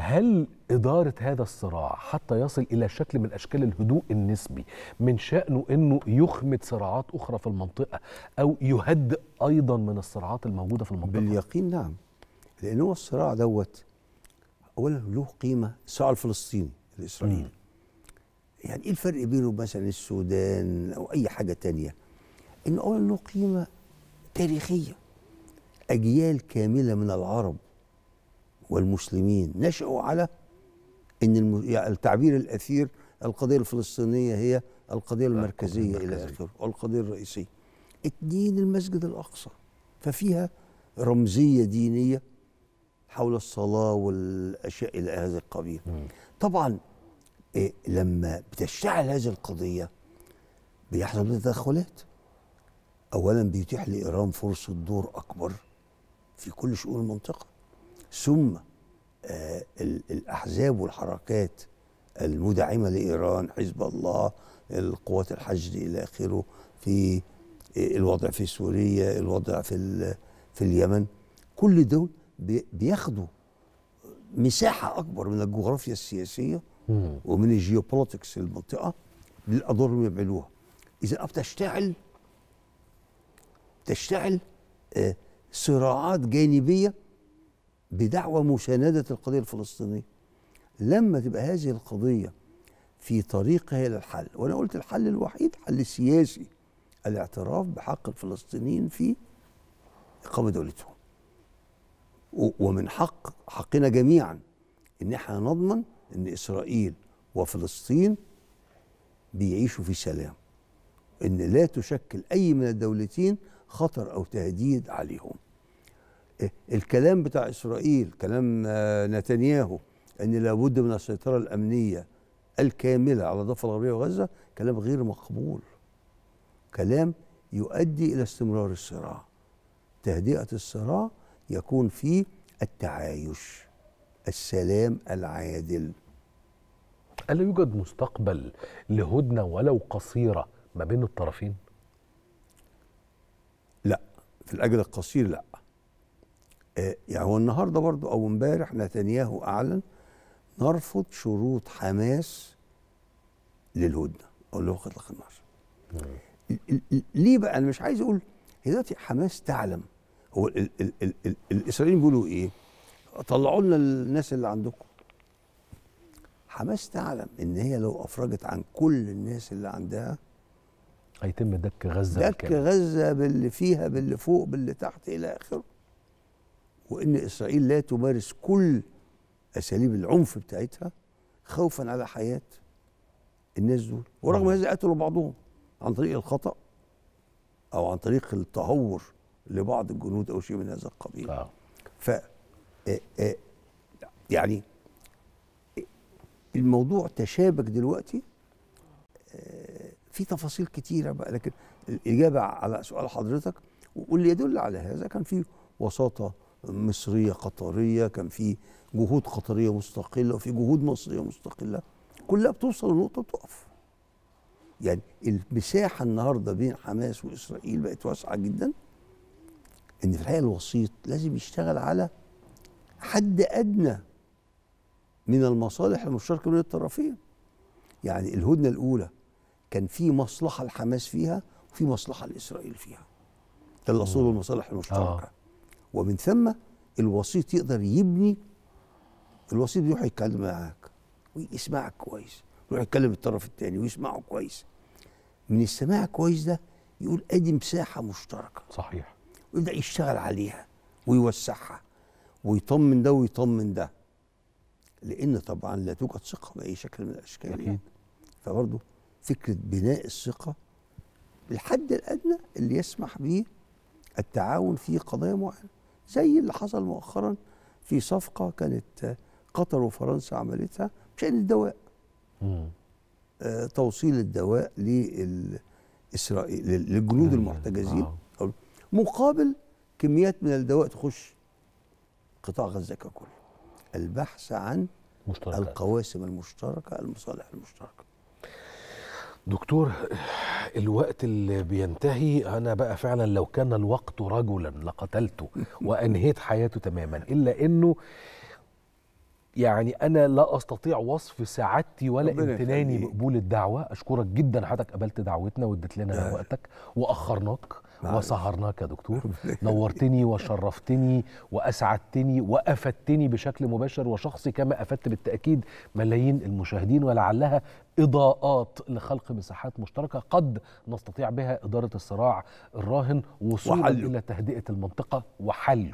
هل إدارة هذا الصراع حتى يصل إلى شكل من أشكال الهدوء النسبي من شأنه أنه يخمد صراعات أخرى في المنطقة أو يهدئ أيضا من الصراعات الموجودة في المنطقة؟ باليقين نعم لأن هو الصراع دوت أولا له قيمة الصراع الفلسطيني الإسرائيلي م. يعني إيه الفرق بينه مثلا السودان أو أي حاجة تانية؟ إنه أولا له قيمة تاريخية أجيال كاملة من العرب والمسلمين نشأوا على أن التعبير الأثير القضية الفلسطينية هي القضية المركزية إلى آخره والقضية الرئيسية اثنين المسجد الأقصى ففيها رمزية دينية حول الصلاة والأشياء إلى هذا القبيل طبعا إيه لما بتشتعل هذه القضية بيحصل تدخلات أولا بيتيح لإيران فرصة دور أكبر في كل شؤون المنطقة ثم آه، الأحزاب والحركات المدعمة لإيران حزب الله القوات الحشد إلى آخره في آه، الوضع في سوريا الوضع في في اليمن كل دول بياخدوا مساحة أكبر من الجغرافيا السياسية ومن الجيوبوليتكس المنطقة للأدوار اللي بيعملوها إذا بتشتعل تشتعل آه، صراعات جانبية بدعوى مشاندة القضية الفلسطينية لما تبقى هذه القضية في طريقها إلى الحل وأنا قلت الحل الوحيد حل سياسي الاعتراف بحق الفلسطينيين في إقامة دولتهم ومن حق حقنا جميعا إن احنا نضمن إن إسرائيل وفلسطين بيعيشوا في سلام إن لا تشكل أي من الدولتين خطر أو تهديد عليهم الكلام بتاع إسرائيل كلام آه، نتنياهو أن لابد من السيطرة الأمنية الكاملة على الضفة الغربية وغزة كلام غير مقبول كلام يؤدي إلى استمرار الصراع تهدئة الصراع يكون في التعايش السلام العادل ألا يوجد مستقبل لهدنة ولو قصيرة ما بين الطرفين؟ لا في الأجل القصير لا آه، يعني النهاردة برضو او امبارح نتنياهو اعلن نرفض شروط حماس للهدنه او لوقف النار ليه بقى انا مش عايز اقول هي دلوقتي حماس تعلم هو ال ال ال ال الاسرائيليين بيقولوا ايه طلعوا لنا الناس اللي عندكم حماس تعلم ان هي لو افرجت عن كل الناس اللي عندها هيتم دك غزه دك بالكامل. غزه باللي فيها باللي فوق باللي تحت الى اخره وان اسرائيل لا تمارس كل اساليب العنف بتاعتها خوفا على حياه الناس دول ورغم هذا قتلوا بعضهم عن طريق الخطا او عن طريق التهور لبعض الجنود او شيء من هذا القبيل آه. ف آه، آه، يعني الموضوع تشابك دلوقتي آه، في تفاصيل كتيره بقى لكن الاجابه على سؤال حضرتك واللي يدل على هذا كان في وساطه مصريه قطريه كان في جهود قطريه مستقله وفي جهود مصريه مستقله كلها بتوصل لنقطه تقف يعني المساحه النهارده بين حماس واسرائيل بقت واسعه جدا ان في الحقيقه الوسيط لازم يشتغل على حد ادنى من المصالح المشتركه بين الطرفين يعني الهدنه الاولى كان في مصلحه لحماس فيها وفي مصلحه لاسرائيل فيها ده اللي المصالح المشتركه آه. ومن ثم الوسيط يقدر يبني الوسيط يروح يتكلم معاك ويسمعك كويس يروح يتكلم الطرف الثاني ويسمعه كويس من السماع كويس ده يقول ادي مساحه مشتركه صحيح ويبدا يشتغل عليها ويوسعها ويطمن ده ويطمن ده لان طبعا لا توجد ثقه باي شكل من الاشكال يعني. اكيد فبرضه فكره بناء الثقه بالحد الادنى اللي يسمح به التعاون في قضايا معينه زي اللي حصل مؤخرا في صفقه كانت قطر وفرنسا عملتها شان الدواء آه توصيل الدواء لاسرائيل للجنود المحتجزين آه. مقابل كميات من الدواء تخش قطاع غزه ككل البحث عن مشتركات. القواسم المشتركه المصالح المشتركه دكتور الوقت اللي بينتهي انا بقى فعلا لو كان الوقت رجلا لقتلته وانهيت حياته تماما الا انه يعني انا لا استطيع وصف سعادتي ولا امتناني بقبول الدعوه اشكرك جدا حضرتك قبلت دعوتنا واديت لنا وقتك واخرناك نعم. وسهرناك يا دكتور نورتني وشرفتني واسعدتني وافدتني بشكل مباشر وشخصي كما افدت بالتاكيد ملايين المشاهدين ولعلها اضاءات لخلق مساحات مشتركه قد نستطيع بها اداره الصراع الراهن وصولا الى تهدئه المنطقه وحله